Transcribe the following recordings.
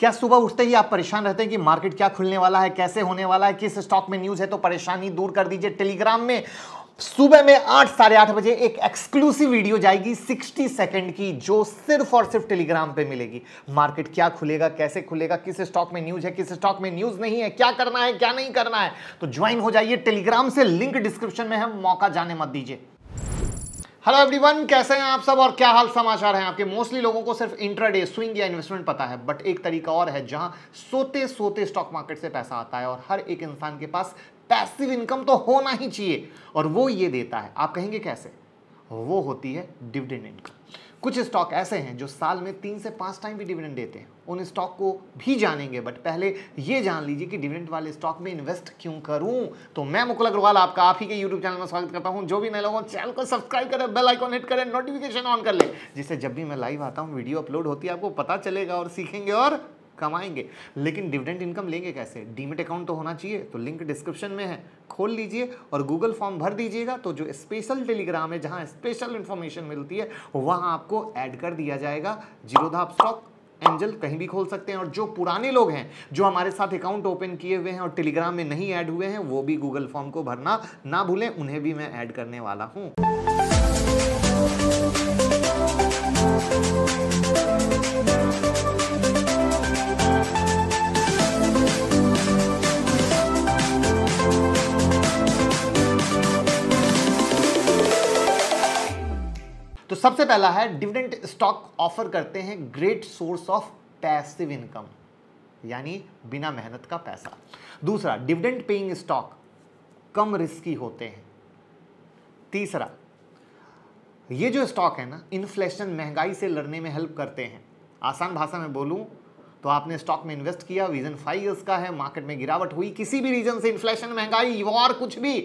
क्या सुबह उठते ही आप परेशान रहते हैं कि मार्केट क्या खुलने वाला है कैसे होने वाला है किस स्टॉक में न्यूज़ है तो परेशानी दूर कर दीजिए टेलीग्राम में सुबह में आठ साढ़े आठ बजे एक एक्सक्लूसिव वीडियो जाएगी 60 सेकंड की जो सिर्फ और सिर्फ टेलीग्राम पे मिलेगी मार्केट क्या खुलेगा कैसे खुलेगा किस स्टॉक में न्यूज है किस स्टॉक में न्यूज नहीं है क्या करना है क्या नहीं करना है तो ज्वाइन हो जाइए टेलीग्राम से लिंक डिस्क्रिप्शन में है मौका जाने मत दीजिए हेलो एवरीवन कैसे हैं आप सब और क्या हाल समाचार हैं आपके मोस्टली लोगों को सिर्फ इंट्राडे स्विंग या इन्वेस्टमेंट पता है बट एक तरीका और है जहां सोते सोते स्टॉक मार्केट से पैसा आता है और हर एक इंसान के पास पैसिव इनकम तो होना ही चाहिए और वो ये देता है आप कहेंगे कैसे वो होती है डिविडेंड इनकम कुछ स्टॉक ऐसे हैं जो साल में तीन से पांच टाइम भी डिविडेंड देते हैं उन स्टॉक को भी जानेंगे बट पहले ये जान लीजिए कि डिविडेंड वाले स्टॉक में इन्वेस्ट क्यों करूं तो मैं मुकुल अग्रवाल आपका आप ही के यूट्यूब चैनल में स्वागत करता हूं जो भी नए लोगों चैनल को सब्सक्राइब करें बेल आइकॉन हिट करें नोटिफिकेशन ऑन कर ले जिससे जब भी मैं लाइव आता हूँ वीडियो अपलोड होती है आपको पता चलेगा और सीखेंगे और कमाएंगे लेकिन डिविडेंड इनकम लेंगे कैसे डीमेट अकाउंट तो होना चाहिए तो लिंक डिस्क्रिप्शन में है खोल लीजिए और गूगल फॉर्म भर दीजिएगा तो जो स्पेशल टेलीग्राम है जहाँ स्पेशल इन्फॉर्मेशन मिलती है वहाँ आपको ऐड कर दिया जाएगा जीरोधा स्टॉक एंजल कहीं भी खोल सकते हैं और जो पुराने लोग हैं जो हमारे साथ अकाउंट ओपन किए हुए हैं और टेलीग्राम में नहीं ऐड हुए हैं वो भी गूगल फॉर्म को भरना ना भूलें उन्हें भी मैं ऐड करने वाला हूँ तो सबसे पहला है डिविडेंट स्टॉक ऑफर करते हैं great source of passive income यानी बिना मेहनत का पैसा दूसरा डिविडेंट पेइंग स्टॉक कम रिस्की होते हैं तीसरा ये जो स्टॉक है ना इन्फ्लेशन महंगाई से लड़ने में हेल्प करते हैं आसान भाषा में बोलूं तो आपने स्टॉक में इन्वेस्ट किया विजन फाइव ईयर्स का है मार्केट में गिरावट हुई किसी भी रीजन से इन्फ्लेशन महंगाई वॉर कुछ भी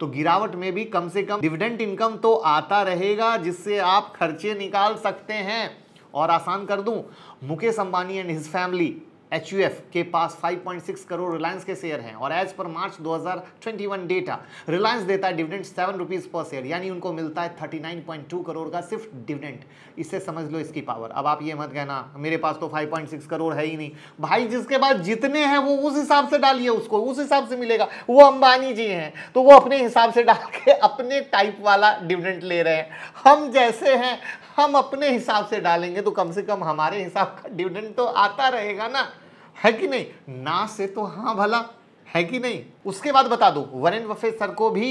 तो गिरावट में भी कम से कम डिविडेंट इनकम तो आता रहेगा जिससे आप खर्चे निकाल सकते हैं और आसान कर दूं Mukesh Ambani and his family एच के पास 5.6 करोड़ रिलायंस के शेयर हैं और एज पर मार्च 2021 डेटा रिलायंस देता है dividend seven rupees per share यानी उनको मिलता है 39.2 करोड़ का सिर्फ डिविडेंड इससे समझ लो इसकी पावर अब आप ये मत कहना मेरे पास तो 5.6 करोड़ है ही नहीं भाई जिसके पास जितने हैं वो उस हिसाब से डालिए उसको उस हिसाब से मिलेगा वो अंबानी जी हैं तो वो अपने हिसाब से डाल के अपने टाइप वाला डिविडेंट ले रहे हैं हम जैसे हैं हम अपने हिसाब से डालेंगे तो कम से कम हमारे हिसाब का डिविडेंट तो आता रहेगा ना है कि नहीं ना से तो हाँ भला है कि नहीं उसके बाद बता दूं वरेन वफे सर को भी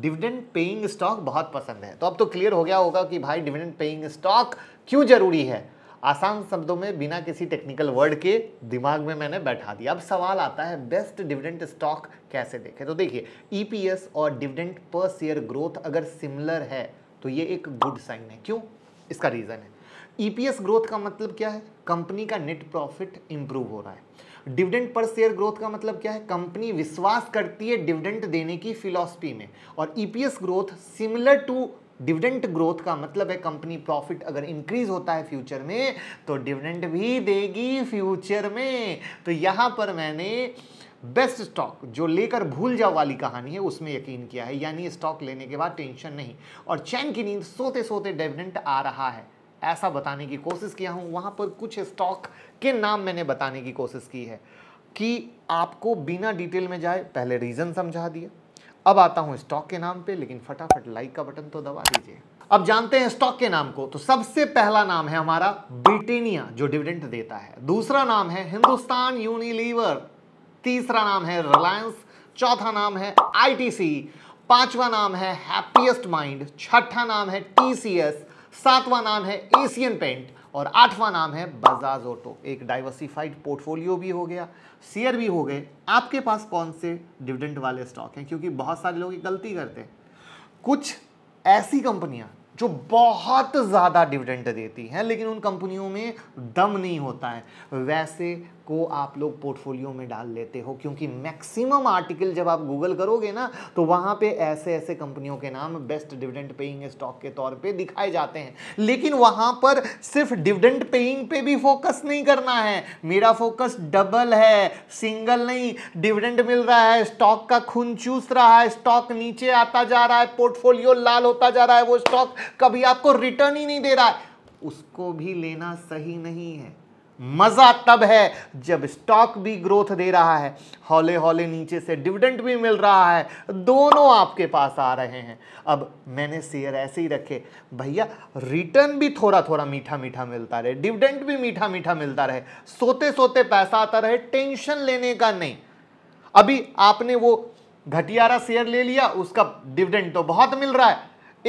डिविडेंड पेइंग स्टॉक बहुत पसंद है तो अब तो क्लियर हो गया होगा कि भाई डिविडेंड पेइंग स्टॉक क्यों जरूरी है आसान शब्दों में बिना किसी टेक्निकल वर्ड के दिमाग में मैंने बैठा दिया अब सवाल आता है बेस्ट डिविडेंट स्टॉक कैसे देखें तो देखिए ईपीएस e और डिविडेंट पर शेयर ग्रोथ अगर सिमिलर है तो ये एक गुड साइन है क्यों इसका रीज़न है ईपीएस e ग्रोथ का मतलब क्या है कंपनी का नेट प्रॉफिट इंप्रूव हो रहा है डिविडेंड पर शेयर ग्रोथ का मतलब क्या है कंपनी विश्वास करती है डिविडेंड देने की फिलॉसफी में और EPS growth similar to dividend growth का मतलब है कंपनी प्रॉफिट अगर इंक्रीज होता है फ्यूचर में तो डिविडेंट भी देगी फ्यूचर में तो यहाँ पर मैंने बेस्ट स्टॉक जो लेकर भूल जाओ वाली कहानी है उसमें यकीन किया है यानी स्टॉक लेने के बाद टेंशन नहीं और चैन की नींद सोते सोते डिविडेंट आ रहा है ऐसा बताने की कोशिश किया हूँ वहाँ पर कुछ स्टॉक के नाम मैंने बताने की कोशिश की है कि आपको बिना डिटेल में जाए पहले रीज़न समझा दिया अब आता हूँ स्टॉक के नाम पे लेकिन फटाफट लाइक का बटन तो दबा दीजिए अब जानते हैं स्टॉक के नाम को तो सबसे पहला नाम है हमारा ब्रिटेनिया जो डिविडेंट देता है दूसरा नाम है हिंदुस्तान यूनिलीवर तीसरा नाम है रिलायंस चौथा नाम है आईटीसी पांचवा नाम है हैप्पीएस्ट माइंड छठा नाम है टीसीएस सातवां नाम है एशियन पेंट और आठवां नाम है बजाज ऑटो एक डाइवर्सिफाइड पोर्टफोलियो भी हो गया शेयर भी हो गए आपके पास कौन से डिविडेंट वाले स्टॉक हैं क्योंकि बहुत सारे लोग गलती करते हैं कुछ ऐसी कंपनियां जो बहुत ज़्यादा डिविडेंट देती हैं लेकिन उन कंपनियों में दम नहीं होता है वैसे को आप लोग पोर्टफोलियो में डाल लेते हो क्योंकि मैक्सिमम आर्टिकल जब आप गूगल करोगे ना तो वहाँ पे ऐसे ऐसे कंपनियों के नाम बेस्ट डिविडेंड पेइंग स्टॉक के तौर पे दिखाए जाते हैं लेकिन वहां पर सिर्फ डिविडेंड पेइंग पे भी फोकस नहीं करना है मेरा फोकस डबल है सिंगल नहीं डिविडेंड मिल रहा है स्टॉक का खून चूस रहा है स्टॉक नीचे आता जा रहा है पोर्टफोलियो लाल होता जा रहा है वो स्टॉक कभी आपको रिटर्न ही नहीं दे रहा है उसको भी लेना सही नहीं है मज़ा तब है जब स्टॉक भी ग्रोथ दे रहा है हौले हौले नीचे से डिविडेंड भी मिल रहा है दोनों आपके पास आ रहे हैं अब मैंने शेयर ऐसे ही रखे भैया रिटर्न भी थोड़ा थोड़ा मीठा मीठा मिलता रहे डिविडेंड भी मीठा मीठा मिलता रहे सोते सोते पैसा आता रहे टेंशन लेने का नहीं अभी आपने वो घटियारा शेयर ले लिया उसका डिविडेंड तो बहुत मिल रहा है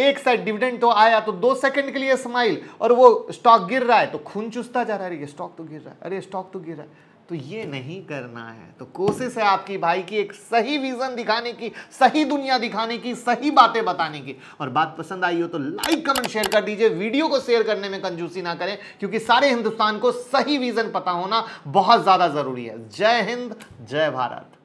एक साइड डिविडेंड तो आया तो दो सेकंड के लिए स्माइल और वो स्टॉक गिर रहा है तो खून चुसता जा रहा है अरे स्टॉक तो गिर रहा है अरे स्टॉक तो गिर रहा है तो ये नहीं करना है तो कोशिश है आपकी भाई की एक सही विजन दिखाने की सही दुनिया दिखाने की सही बातें बताने की और बात पसंद आई हो तो लाइक कमेंट शेयर कर दीजिए वीडियो को शेयर करने में कंजूसी ना करें क्योंकि सारे हिंदुस्तान को सही विजन पता होना बहुत ज़्यादा ज़रूरी है जय हिंद जय भारत